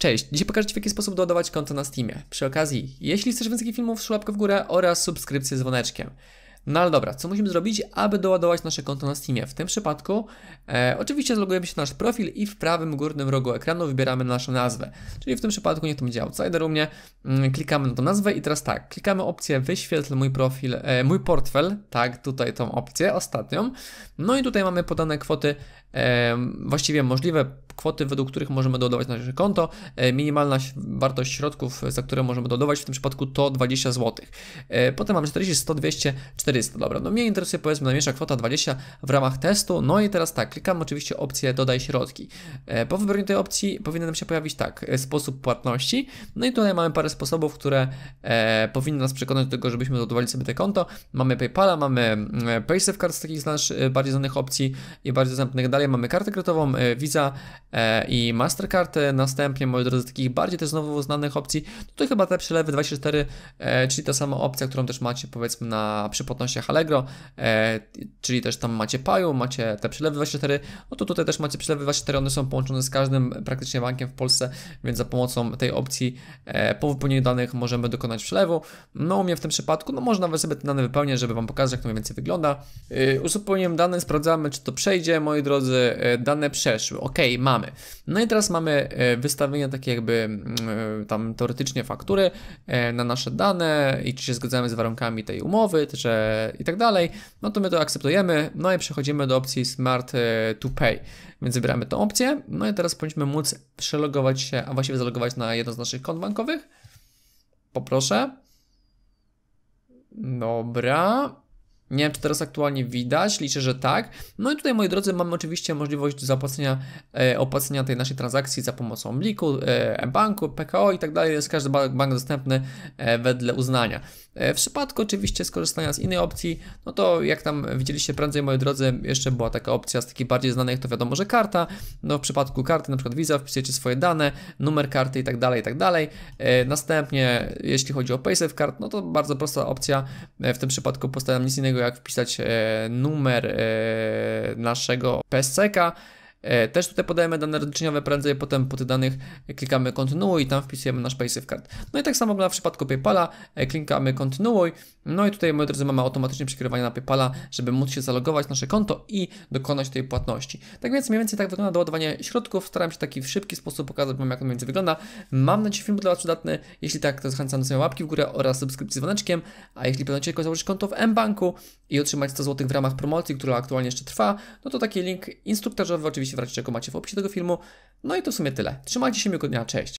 Cześć, dzisiaj pokażę Ci w jaki sposób dodawać konto na Steamie. Przy okazji, jeśli chcesz więcej filmów, szło w górę oraz subskrypcję z dzwoneczkiem. No ale dobra, co musimy zrobić, aby doładować nasze konto na Steamie? W tym przypadku e, oczywiście zlogujemy się na nasz profil i w prawym górnym rogu ekranu wybieramy naszą nazwę. Czyli w tym przypadku niech to będzie Outsider u mnie. Mm, klikamy na tą nazwę i teraz tak, klikamy opcję wyświetl mój profil, e, mój portfel, tak, tutaj tą opcję, ostatnią. No i tutaj mamy podane kwoty właściwie możliwe kwoty, według których możemy dodawać na nasze konto. E, minimalna wartość środków, za które możemy dodawać, w tym przypadku to 20 zł. E, potem mamy 40, 100, 200, 400. Dobra, no mnie interesuje powiedzmy najmniejsza kwota 20 w ramach testu. No i teraz tak, klikam oczywiście opcję dodaj środki. E, po wybraniu tej opcji powinien nam się pojawić tak, sposób płatności. No i tutaj mamy parę sposobów, które powinny nas przekonać do tego, żebyśmy dodawali sobie te konto. Mamy PayPala, mamy mm, PaySafeCard z takich bardziej znanych opcji i bardziej dostępnych dalej Dalej mamy kartę kredytową, e, Visa e, i Mastercard. Następnie, moi drodzy, takich bardziej też znowu znanych opcji, tutaj chyba te przelewy 24, e, czyli ta sama opcja, którą też macie powiedzmy na przypłatnościach Allegro, czyli też tam macie Paju, macie te przelewy 24, no to tutaj też macie przelewy 24, one są połączone z każdym praktycznie bankiem w Polsce, więc za pomocą tej opcji po wypełnieniu danych możemy dokonać przelewu. No u mnie w tym przypadku, no może nawet sobie te dane wypełnić, żeby Wam pokazać, jak to mniej więcej wygląda. Uzupełniłem dane, sprawdzamy, czy to przejdzie, moi drodzy, E, dane przeszły. Ok, mamy. No i teraz mamy e, wystawienie takie jakby mm, e, tam teoretycznie faktury na nasze dane i czy się zgadzamy z warunkami tej umowy, że i tak dalej. No to my to akceptujemy, no i przechodzimy do opcji Smart to Pay. Więc wybieramy tą opcję, no i teraz powinniśmy móc przelogować się, a właściwie zalogować na jedno z naszych kont bankowych. Poproszę. Dobra. Nie wiem, czy teraz aktualnie widać, liczę, że tak. No i tutaj, moi drodzy, mamy oczywiście możliwość zapłacenia, e, opłacenia tej naszej transakcji za pomocą Bliku, e, e-banku, PKO i tak dalej. Jest każdy bank, bank dostępny e, wedle uznania. E, w przypadku oczywiście skorzystania z innej opcji, no to jak tam widzieliście prędzej, moi drodzy, jeszcze była taka opcja z takich bardziej znanych, to wiadomo, że karta. No w przypadku karty, na przykład Visa, wpisujecie swoje dane, numer karty i tak dalej, i tak dalej. E, następnie, jeśli chodzi o PaySafe Card, no to bardzo prosta opcja. E, w tym przypadku postawiam nic innego jak wpisać e, numer e, naszego PSCK, E, też tutaj podajemy dane rozliczeniowe prędzej, potem po tych danych klikamy kontynuuj i tam wpisujemy nasz PaySafeCard. No i tak samo w przypadku PayPala, e, klikamy kontynuuj, no i tutaj, moi drodzy, mamy automatycznie przekierowanie na PayPala, żeby móc się zalogować nasze konto i dokonać tej płatności. Tak więc mniej więcej tak wygląda doładowanie środków, staram się taki w szybki sposób pokazać Wam, jak to mniej więcej wygląda. Mam nadzieję, że film był dla Was przydatny, jeśli tak, to zachęcam do sobie łapki w górę oraz subskrypcji z dzwoneczkiem, a jeśli planujecie tylko założyć konto w mBanku i otrzymać 100 zł w ramach promocji, która aktualnie jeszcze trwa, no to taki link instruktażowy oczywiście oczywiście w razie czego macie w opisie tego filmu. No i to w sumie tyle. Trzymajcie się miłego dnia, cześć!